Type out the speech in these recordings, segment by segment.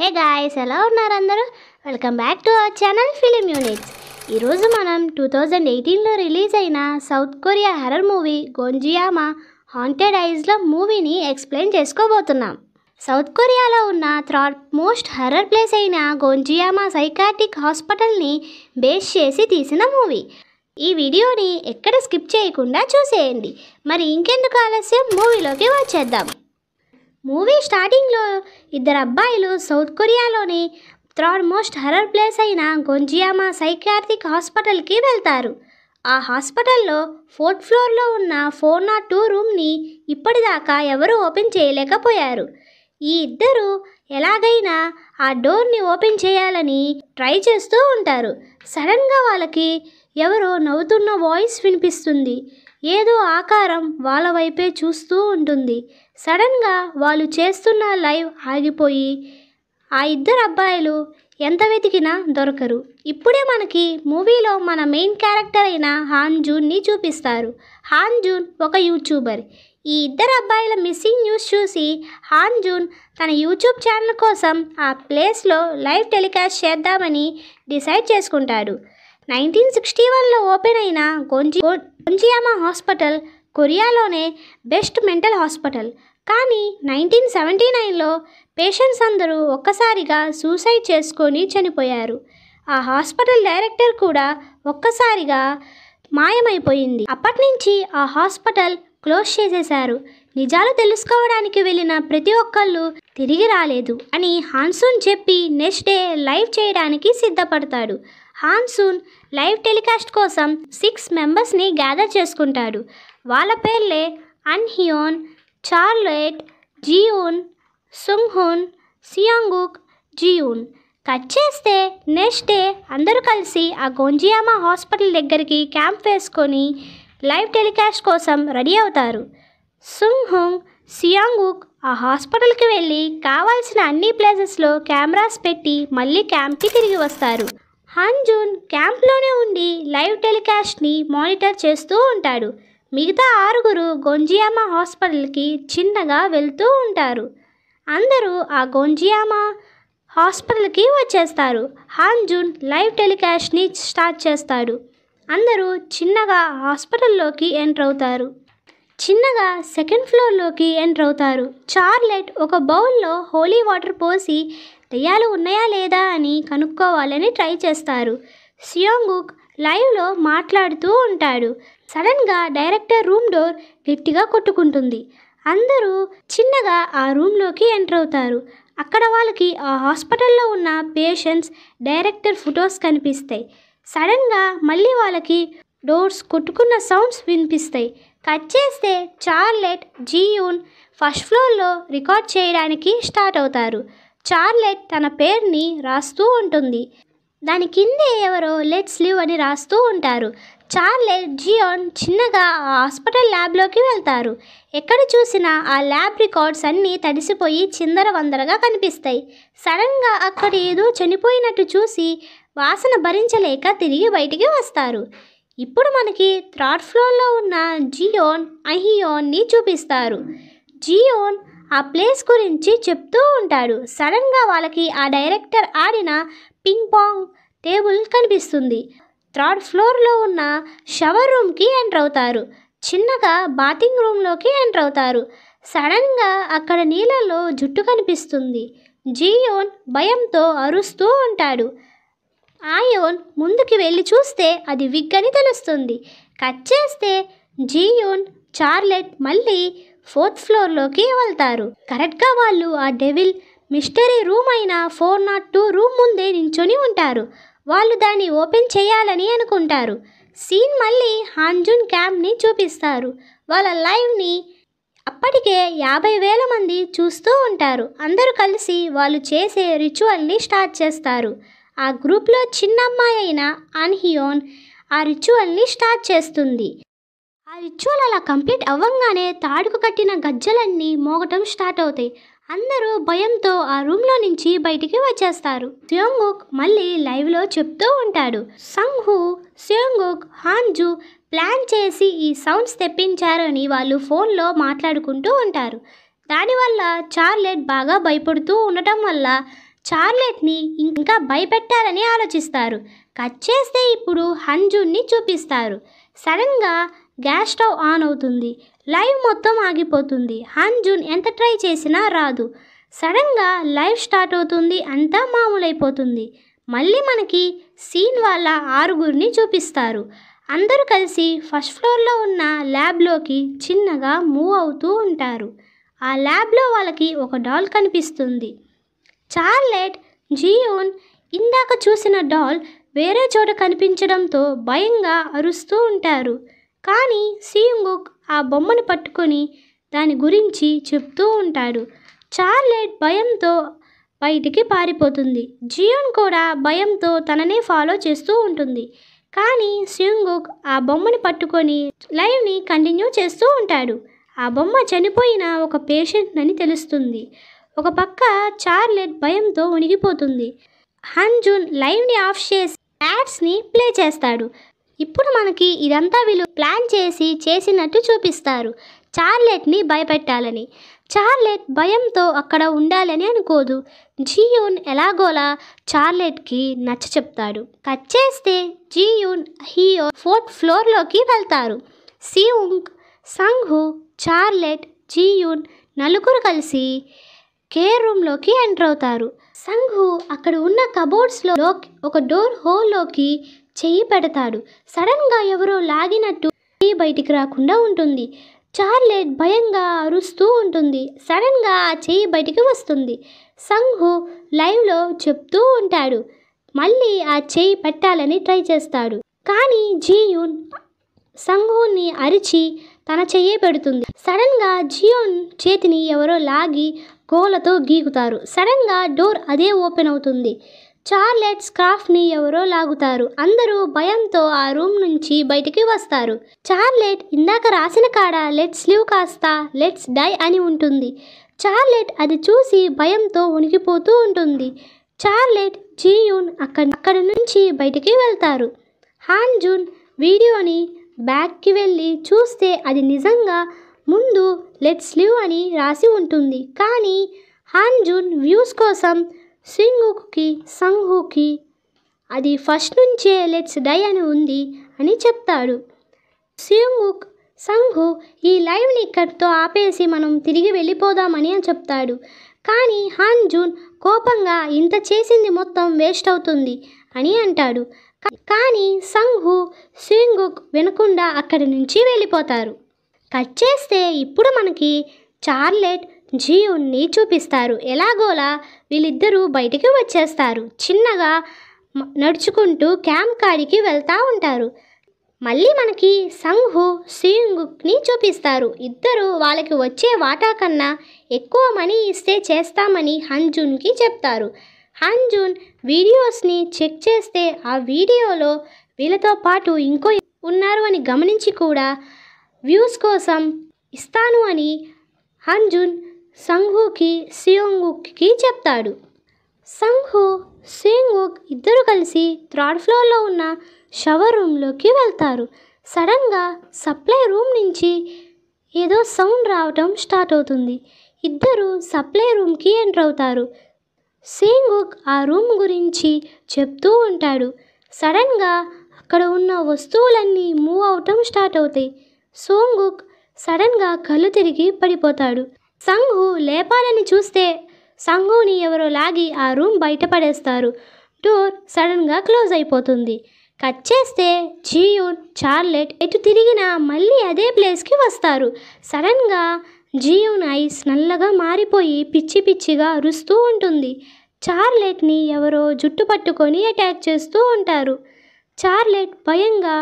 hey guys ఎలా ఉన్నారు అందరూ welcome back to our channel film units ఈరోజు మనం టూ థౌజండ్ ఎయిటీన్లో రిలీజ్ అయిన South Korea horror movie Gonjiam haunted ఐజ్లో మూవీని ఎక్స్ప్లెయిన్ చేసుకోబోతున్నాం సౌత్ కొరియాలో ఉన్న థ్రాట్ మోస్ట్ హర్రర్ ప్లేస్ అయిన గోంజియామా సైకాటిక్ హాస్పిటల్ని బేస్ చేసి తీసిన మూవీ ఈ వీడియోని ఎక్కడ స్కిప్ చేయకుండా చూసేయండి మరి ఇంకెందుకు ఆలస్యం మూవీలోకి వచ్చేద్దాం మూవీ స్టార్టింగ్లో ఇద్దరు అబ్బాయిలు సౌత్ కొరియాలోని థర్డ్ మోస్ట్ హర్రర్ ప్లేస్ అయిన గొంజియామా సైకాట్రిక్ హాస్పిటల్కి వెళ్తారు ఆ హాస్పిటల్లో ఫోర్త్ ఫ్లోర్లో ఉన్న ఫోర్ నాట్ టూ రూమ్ని ఇప్పటిదాకా ఎవరూ ఓపెన్ చేయలేకపోయారు ఈ ఇద్దరు ఎలాగైనా ఆ డోర్ని ఓపెన్ చేయాలని ట్రై చేస్తూ ఉంటారు సడన్గా వాళ్ళకి ఎవరో నవ్వుతున్న వాయిస్ వినిపిస్తుంది ఏదో ఆకారం వాళ్ళ వైపే చూస్తూ ఉంటుంది సడన్గా వాళ్ళు చేస్తున్న లైవ్ ఆగిపోయి ఆ ఇద్దరు అబ్బాయిలు ఎంత వెతికినా దొరకరు ఇప్పుడే మనకి మూవీలో మన మెయిన్ క్యారెక్టర్ అయిన హాన్ జూన్ని చూపిస్తారు హాన్ జూన్ ఒక యూట్యూబర్ ఈ ఇద్దరు అబ్బాయిల మిస్సింగ్ న్యూస్ చూసి హాన్ జూన్ తన యూట్యూబ్ ఛానల్ కోసం ఆ ప్లేస్లో లైవ్ టెలికాస్ట్ చేద్దామని డిసైడ్ చేసుకుంటాడు నైన్టీన్ సిక్స్టీ వన్లో ఓపెన్ అయిన గొంజి గొంజియామా హాస్పిటల్ కొరియాలోనే బెస్ట్ మెంటల్ హాస్పిటల్ కానీ నైన్టీన్ సెవెంటీ నైన్లో పేషెంట్స్ అందరూ ఒక్కసారిగా సూసైడ్ చేసుకొని చనిపోయారు ఆ హాస్పిటల్ డైరెక్టర్ కూడా ఒక్కసారిగా మాయమైపోయింది అప్పటి నుంచి ఆ హాస్పిటల్ క్లోజ్ చేసేశారు నిజాలు తెలుసుకోవడానికి వెళ్ళిన ప్రతి ఒక్కళ్ళు తిరిగి రాలేదు అని హాన్సూన్ చెప్పి నెక్స్ట్ డే లైవ్ చేయడానికి సిద్ధపడతాడు హాన్సూన్ లైవ్ టెలికాస్ట్ కోసం సిక్స్ మెంబర్స్ని గ్యాదర్ చేసుకుంటాడు వాళ్ళ పేర్లే Anhyeon Charlotte Jiyoon Sunghoon Seunguk Jiyoon cut చేస్తే నెక్స్ట్ డే అందరూ కలిసి ఆ గోంజియామ హాస్పిటల్ దగ్గరికి క్యాంప్ వేసుకొని లైవ్ టెలికాస్ట్ కోసం రెడీ అవుతారు సుంగ్హుంగ్ సియాంగుక్ ఆ హాస్పిటల్కి వెళ్ళి కావాల్సిన అన్ని ప్లేసెస్లో కెమెరాస్ పెట్టి మళ్ళీ క్యాంప్కి తిరిగి వస్తారు హన్జున్ క్యాంప్లోనే ఉండి లైవ్ టెలికాస్ట్ని మానిటర్ చేస్తూ ఉంటాడు మిగతా ఆరుగురు గొంజియామా హాస్పిటల్కి చిన్నగా వెళ్తూ ఉంటారు అందరూ ఆ గొంజియామా హాస్పిటల్కి వచ్చేస్తారు హాన్ జూన్ లైవ్ టెలికాస్ట్ని స్టార్ట్ చేస్తాడు అందరూ చిన్నగా హాస్పిటల్లోకి ఎంటర్ అవుతారు చిన్నగా సెకండ్ ఫ్లోర్లోకి ఎంటర్ అవుతారు చార్లెట్ ఒక బౌల్లో హోలీ వాటర్ పోసి దయ్యాలు ఉన్నాయా లేదా అని కనుక్కోవాలని ట్రై చేస్తారు సియోంగుక్ లైవ్లో మాట్లాడుతూ ఉంటాడు సడన్గా డైరెక్టర్ రూమ్ డోర్ గట్టిగా కొట్టుకుంటుంది అందరూ చిన్నగా ఆ రూమ్లోకి ఎంటర్ అవుతారు అక్కడ వాళ్ళకి ఆ హాస్పిటల్లో ఉన్న పేషెంట్స్ డైరెక్టర్ ఫొటోస్ కనిపిస్తాయి సడన్గా మళ్ళీ వాళ్ళకి డోర్స్ కొట్టుకున్న సౌండ్స్ వినిపిస్తాయి కట్ చేస్తే చార్లెట్ జీయూన్ ఫస్ట్ ఫ్లోర్లో రికార్డ్ చేయడానికి స్టార్ట్ అవుతారు చార్లెట్ తన పేరుని రాస్తూ ఉంటుంది దాని కిందే ఎవరో లెట్స్ లివ్ అని రాస్తూ ఉంటారు చార్లెట్ జియోన్ చిన్నగా ఆ హాస్పిటల్ ల్యాబ్లోకి వెళ్తారు ఎక్కడ చూసినా ఆ ల్యాబ్ రికార్డ్స్ అన్నీ తడిసిపోయి చిందర వందరగా కనిపిస్తాయి సడన్గా అక్కడ ఏదో చనిపోయినట్టు చూసి వాసన భరించలేక తిరిగి బయటికి వస్తారు ఇప్పుడు మనకి థర్డ్ ఫ్లోర్లో ఉన్న జియోన్ అహియోన్ని చూపిస్తారు జియోన్ ఆ ప్లేస్ గురించి చెప్తూ ఉంటాడు సడన్గా వాళ్ళకి ఆ డైరెక్టర్ ఆడిన పింగ్ పాంగ్ టేబుల్ కనిపిస్తుంది థర్డ్ ఫ్లోర్లో ఉన్న షవర్ రూమ్కి ఎంటర్ అవుతారు చిన్నగా బాతింగ్ రూమ్లోకి ఎంటర్ అవుతారు సడన్గా అక్కడ నీళ్ళలో జుట్టు కనిపిస్తుంది జియోన్ భయంతో అరుస్తూ ఉంటాడు ఆయోన్ ముందుకి వెళ్ళి చూస్తే అది విగ్ అని తెలుస్తుంది కట్ చేస్తే జియోన్ చార్లెట్ మళ్ళీ ఫోర్త్ ఫ్లోర్లోకి వెళ్తారు కరెక్ట్గా వాళ్ళు ఆ డెవిల్ మిస్టరీ రూమ్ అయిన ఫోర్ నాట్ టూ రూమ్ ముందే నించొని ఉంటారు వాళ్ళు దాన్ని ఓపెన్ చేయాలని అనుకుంటారు సీన్ మళ్ళీ హాన్జున్ క్యాంప్ని చూపిస్తారు వాళ్ళ లైవ్ని అప్పటికే యాభై వేల మంది చూస్తూ ఉంటారు అందరూ కలిసి వాళ్ళు చేసే రిచువల్ని స్టార్ట్ చేస్తారు ఆ గ్రూప్లో చిన్న అమ్మాయి అయిన అన్హియోన్ ఆ రిచువల్ని స్టార్ట్ చేస్తుంది ఆ రిచువల్ అలా కంప్లీట్ అవ్వంగానే తాడుకు కట్టిన గజ్జలన్నీ మోగటం స్టార్ట్ అవుతాయి అందరూ భయంతో ఆ రూమ్లో నుంచి బయటికి వచ్చేస్తారు సియోంగుక్ మళ్ళీ లైవ్లో చెప్తూ ఉంటాడు సంహు సియోంగుక్ హాన్జు ప్లాన్ చేసి ఈ సౌండ్స్ తెప్పించారని వాళ్ళు ఫోన్లో మాట్లాడుకుంటూ ఉంటారు దానివల్ల చార్లెట్ బాగా భయపడుతూ ఉండటం వల్ల చార్లెట్ని ఇంకా భయపెట్టాలని ఆలోచిస్తారు కట్ చేస్తే ఇప్పుడు హంజుని చూపిస్తారు సడన్గా గ్యాస్ స్టవ్ ఆన్ అవుతుంది లైవ్ మొత్తం ఆగిపోతుంది హన్జున్ ఎంత ట్రై చేసినా రాదు సడన్గా లైవ్ స్టార్ట్ అవుతుంది అంతా మామూలైపోతుంది మళ్ళీ మనకి సీన్ వాళ్ళ ఆరుగురిని చూపిస్తారు అందరూ కలిసి ఫస్ట్ ఫ్లోర్లో ఉన్న ల్యాబ్లోకి చిన్నగా మూవ్ అవుతూ ఉంటారు ఆ ల్యాబ్లో వాళ్ళకి ఒక డాల్ కనిపిస్తుంది చార్లెట్ జియోన్ ఇందాక చూసిన డాల్ వేరే చోట కనిపించడంతో భయంగా అరుస్తూ ఉంటారు కానీ సియంగుక్ ఆ బొమ్మను పట్టుకొని దాని గురించి చెప్తూ ఉంటాడు చార్లెట్ భయంతో బయటికి పారిపోతుంది జియోన్ కూడా భయంతో తననే ఫాలో చేస్తూ ఉంటుంది కానీ సియంగుక్ ఆ బొమ్మను పట్టుకొని లైవ్ని కంటిన్యూ చేస్తూ ఉంటాడు ఆ బొమ్మ చనిపోయిన ఒక పేషెంట్ అని తెలుస్తుంది ఒక పక్క చార్లెట్ భయంతో ఉనిగిపోతుంది హంజున్ లైవ్ని ఆఫ్ చేసి యాడ్స్ని ప్లే చేస్తాడు ఇప్పుడు మనకి ఇదంతా వీళ్ళు ప్లాన్ చేసి చేసినట్టు చూపిస్తారు చార్లెట్ని భయపెట్టాలని చార్లెట్ భయంతో అక్కడ ఉండాలని అనుకోదు జియూన్ ఎలాగోలా చార్లెట్కి నచ్చ చెప్తాడు కట్ చేస్తే జియూన్ హియో ఫోర్త్ ఫ్లోర్లోకి వెళ్తారు సియుంగ్ సంఘు చార్లెట్ జియూన్ నలుగురు కలిసి కేర్ రూమ్లోకి ఎంటర్ అవుతారు సంఘు అక్కడ ఉన్న కబోర్డ్స్లో ఒక డోర్ హోల్లోకి చెయ్యి పెడతాడు సడన్గా ఎవరో లాగినట్టు చెయ్యి బయటికి రాకుండా ఉంటుంది చార్లెట్ భయంగా అరుస్తూ ఉంటుంది సడన్గా ఆ చెయ్యి బయటికి వస్తుంది సంఘు లైవ్లో చెప్తూ ఉంటాడు మళ్ళీ ఆ చెయ్యి పెట్టాలని ట్రై చేస్తాడు కానీ జియోన్ సంఘుని అరిచి తన చెయ్యి పెడుతుంది సడన్గా జియోన్ చేతిని ఎవరో లాగి గోలతో గీకుతారు సడన్గా డోర్ అదే ఓపెన్ అవుతుంది క్రాఫ్ట్ ని ఎవరో లాగుతారు అందరూ భయంతో ఆ రూమ్ నుంచి బయటికి వస్తారు చార్లెట్ ఇందాక రాసిన కాడ లెట్స్ లివ్ కాస్త లెట్స్ డై అని ఉంటుంది చార్లెట్ అది చూసి భయంతో ఉనికిపోతూ ఉంటుంది చార్లెట్ జీయూన్ అక్కడ అక్కడ నుంచి బయటికి వెళ్తారు జూన్ వీడియోని బ్యాక్కి వెళ్ళి చూస్తే అది నిజంగా ముందు లెట్స్ లివ్ అని రాసి ఉంటుంది కానీ జూన్ వ్యూస్ కోసం సింగుక్కి సంఘుకి అది ఫస్ట్ నుంచే లెట్స్ డై అని ఉంది అని చెప్తాడు సింగుక్ సంఘు ఈ లైవ్ని ఇక్కడితో ఆపేసి మనం తిరిగి వెళ్ళిపోదామని అని చెప్తాడు కానీ హాన్ జూన్ కోపంగా ఇంత చేసింది మొత్తం వేస్ట్ అవుతుంది అని అంటాడు కానీ సంఘు సింగుక్ వినకుండా అక్కడి నుంచి వెళ్ళిపోతారు కట్ చేస్తే ఇప్పుడు మనకి చార్లెట్ జీవుణ్ణి చూపిస్తారు ఎలాగోలా వీళ్ళిద్దరూ బయటికి వచ్చేస్తారు చిన్నగా నడుచుకుంటూ క్యాంప్ కాడికి వెళ్తూ ఉంటారు మళ్ళీ మనకి సంఘు సీంగుక్ని చూపిస్తారు ఇద్దరు వాళ్ళకి వచ్చే వాటా కన్నా ఎక్కువ మనీ ఇస్తే చేస్తామని హంజున్కి చెప్తారు హంజున్ వీడియోస్ని చెక్ చేస్తే ఆ వీడియోలో వీళ్ళతో పాటు ఇంకో ఉన్నారు అని గమనించి కూడా వ్యూస్ కోసం ఇస్తాను అని హంజున్ సంఘుకి సియోంగుక్కి చెప్తాడు సంఘు సియోంగుక్ ఇద్దరు కలిసి థర్డ్ ఫ్లోర్లో ఉన్న షవర్ రూమ్లోకి వెళ్తారు సడన్గా సప్లై రూమ్ నుంచి ఏదో సౌండ్ రావటం స్టార్ట్ అవుతుంది ఇద్దరు సప్లై రూమ్కి ఎంటర్ అవుతారు సింగుక్ ఆ రూమ్ గురించి చెప్తూ ఉంటాడు సడన్గా అక్కడ ఉన్న వస్తువులన్నీ మూవ్ అవటం స్టార్ట్ అవుతాయి సోంగుక్ సడన్గా కళ్ళు తిరిగి పడిపోతాడు సంఘు లేపాలని చూస్తే సంఘుని ఎవరో లాగి ఆ రూమ్ బయటపడేస్తారు డోర్ సడన్గా క్లోజ్ అయిపోతుంది కట్ చేస్తే జియూన్ చార్లెట్ ఎటు తిరిగినా మళ్ళీ అదే ప్లేస్కి వస్తారు సడన్గా జియూన్ ఐస్ నల్లగా మారిపోయి పిచ్చి పిచ్చిగా అరుస్తూ ఉంటుంది చార్లెట్ని ఎవరో జుట్టు పట్టుకొని అటాక్ చేస్తూ ఉంటారు చార్లెట్ భయంగా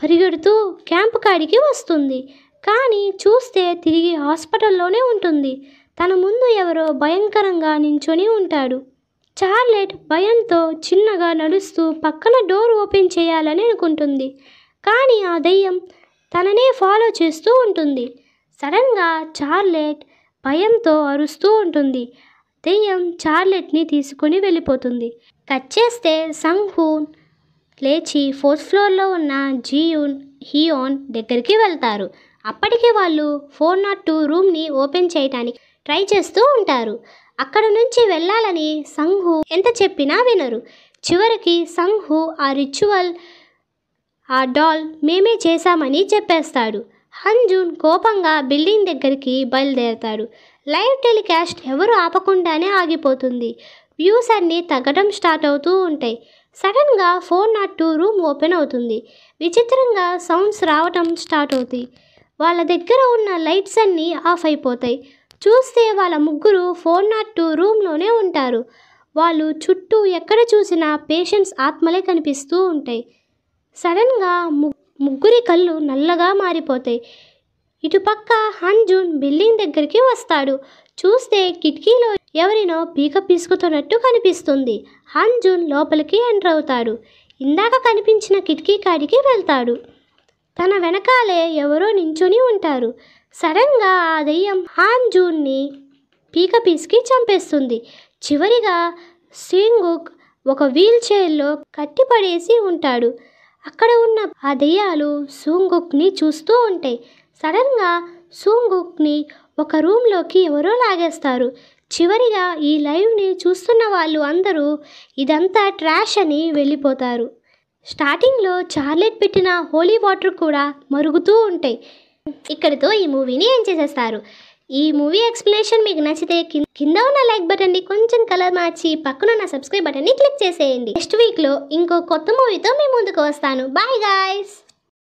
పరిగెడుతూ క్యాంపు కాడికి వస్తుంది కానీ చూస్తే తిరిగి హాస్పిటల్లోనే ఉంటుంది తన ముందు ఎవరో భయంకరంగా నించొని ఉంటాడు చార్లెట్ భయంతో చిన్నగా నడుస్తూ పక్కన డోర్ ఓపెన్ చేయాలని అనుకుంటుంది కానీ ఆ దయ్యం తననే ఫాలో చేస్తూ ఉంటుంది సడన్గా చార్లెట్ భయంతో అరుస్తూ ఉంటుంది దెయ్యం చార్లెట్ని తీసుకుని వెళ్ళిపోతుంది కట్ చేస్తే సంహూన్ లేచి ఫోర్త్ ఫ్లోర్లో ఉన్న జియూన్ హియోన్ దగ్గరికి వెళ్తారు అప్పటికే వాళ్ళు ఫోర్ నాట్ టూ రూమ్ని ఓపెన్ చేయటానికి ట్రై చేస్తూ ఉంటారు అక్కడ నుంచి వెళ్ళాలని సంఘు ఎంత చెప్పినా వినరు చివరికి సంఘు ఆ రిచువల్ ఆ డాల్ మేమే చేశామని చెప్పేస్తాడు హంజున్ కోపంగా బిల్డింగ్ దగ్గరికి బయలుదేరతాడు లైవ్ టెలికాస్ట్ ఎవరు ఆపకుండానే ఆగిపోతుంది వ్యూస్ అన్నీ తగ్గడం స్టార్ట్ అవుతూ ఉంటాయి సడన్గా four nought two room open అవుతుంది విచిత్రంగా సౌండ్స్ రావటం స్టార్ట్ అవుతాయి వాళ్ళ దగ్గర ఉన్న లైట్స్ అన్నీ ఆఫ్ అయిపోతాయి చూస్తే వాళ్ళ ముగ్గురు ఫోన్ టూ రూమ్లోనే ఉంటారు వాళ్ళు చుట్టూ ఎక్కడ చూసినా పేషెంట్స్ ఆత్మలే కనిపిస్తూ ఉంటాయి సడన్గా ముగ్గురి కళ్ళు నల్లగా మారిపోతాయి ఇటుపక్క హంజున్ బిల్డింగ్ దగ్గరికి వస్తాడు చూస్తే కిటికీలో ఎవరినో పీక పీసుకుతున్నట్టు కనిపిస్తుంది హంజున్ లోపలికి ఎంటర్ అవుతాడు ఇందాక కనిపించిన కిటికీ కాడికి వెళ్తాడు తన వెనకాలే ఎవరో నించుని ఉంటారు సడన్గా ఆ దెయ్యం హాన్ జూన్ని పీక పీసుకి చంపేస్తుంది చివరిగా సింగుక్ ఒక వీల్ చైర్లో కట్టిపడేసి ఉంటాడు అక్కడ ఉన్న ఆ దెయ్యాలు సూంగుక్ని చూస్తూ ఉంటాయి సడన్గా సూంగుక్ని ఒక రూమ్లోకి ఎవరో లాగేస్తారు చివరిగా ఈ లైవ్ని చూస్తున్న వాళ్ళు అందరూ ఇదంతా ట్రాష్ అని వెళ్ళిపోతారు స్టార్టింగ్లో చార్లెట్ పెట్టిన హోలీ వాటర్ కూడా మరుగుతూ ఉంటాయి ఇక్కడితో ఈ మూవీని ఏం చేసేస్తారు ఈ మూవీ ఎక్స్ప్లెనేషన్ మీకు నచ్చితే కింద ఉన్న లైక్ బటన్ని కొంచెం కలర్ మార్చి పక్కన ఉన్న సబ్స్క్రైబ్ బటన్ని క్లిక్ చేసేయండి నెక్స్ట్ వీక్లో ఇంకో కొత్త మూవీతో మీ ముందుకు వస్తాను బాయ్ గాయస్